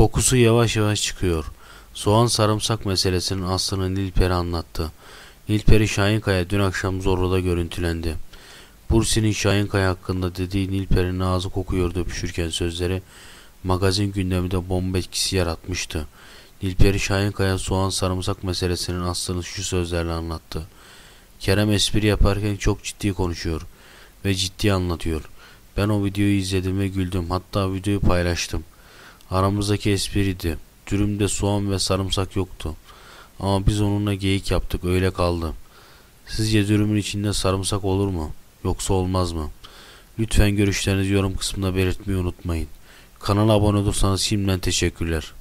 Kokusu yavaş yavaş çıkıyor. Soğan sarımsak meselesinin aslını Nilperi anlattı. Nilperi Şahinkaya dün akşam Zorlu'da görüntülendi. Bursi'nin Şahinkaya hakkında dediği Nilperi'nin ağzı kokuyordu öpüşürken sözleri magazin gündeminde bomba etkisi yaratmıştı. Nilperi Şahinkaya soğan sarımsak meselesinin aslını şu sözlerle anlattı. Kerem espri yaparken çok ciddi konuşuyor ve ciddi anlatıyor. Ben o videoyu izledim ve güldüm. Hatta videoyu paylaştım. Aramızdaki espriydi. Dürümde soğan ve sarımsak yoktu. Ama biz onunla geyik yaptık öyle kaldı. Sizce dürümün içinde sarımsak olur mu? Yoksa olmaz mı? Lütfen görüşlerinizi yorum kısmında belirtmeyi unutmayın. Kanala abone olursanız şimdiden teşekkürler.